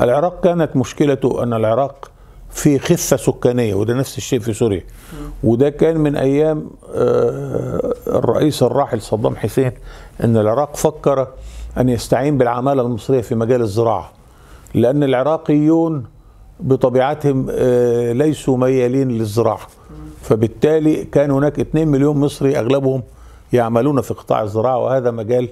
العراق كانت مشكلته أن العراق في خفة سكانية وده نفس الشيء في سوريا وده كان من أيام آه، الرئيس الراحل صدام حسين أن العراق فكر أن يستعين بالعمالة المصرية في مجال الزراعة لأن العراقيون بطبيعتهم آه، ليسوا ميالين للزراعة فبالتالي كان هناك 2 مليون مصري أغلبهم يعملون في قطاع الزراعة وهذا مجال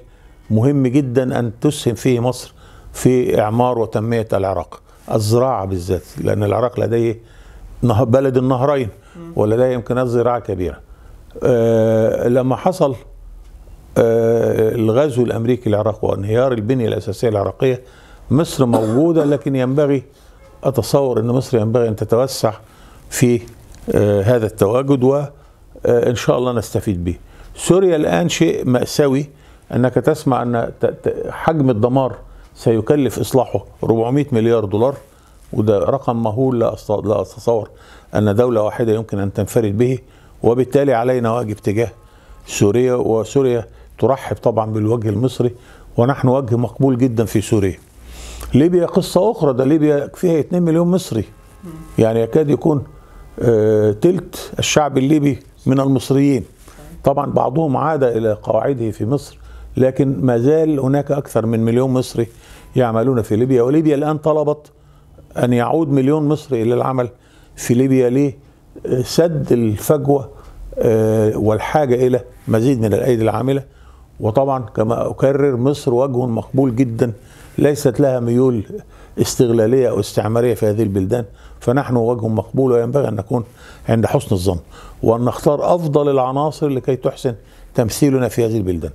مهم جدا أن تسهم فيه مصر في إعمار وتنمية العراق الزراعة بالذات لأن العراق لديه بلد النهرين ولديه إمكانات زراعة كبيرة أه لما حصل أه الغزو الأمريكي للعراق وانهيار البنية الأساسية العراقية مصر موجودة لكن ينبغي أتصور أن مصر ينبغي أن تتوسع في أه هذا التواجد وإن آه، شاء الله نستفيد به سوريا الآن شيء مأساوي أنك تسمع أن حجم الدمار سيكلف إصلاحه 400 مليار دولار وده رقم مهول لا لا أتصور أن دولة واحدة يمكن أن تنفرد به وبالتالي علينا واجب تجاه سوريا وسوريا ترحب طبعا بالوجه المصري ونحن وجه مقبول جدا في سوريا ليبيا قصة أخرى ده ليبيا فيها 2 مليون مصري يعني يكاد يكون آه، تلت الشعب الليبي من المصريين طبعا بعضهم عاد إلى قواعده في مصر لكن ما زال هناك أكثر من مليون مصري يعملون في ليبيا وليبيا الآن طلبت أن يعود مليون مصري إلى العمل في ليبيا لسد الفجوة آه، والحاجة إلى مزيد من الأيدي العاملة وطبعا كما أكرر مصر وجه مقبول جدا ليست لها ميول استغلالية أو استعمارية في هذه البلدان فنحن وجه مقبول وينبغي أن نكون عند حسن الظن وأن نختار أفضل العناصر لكي تحسن تمثيلنا في هذه البلدان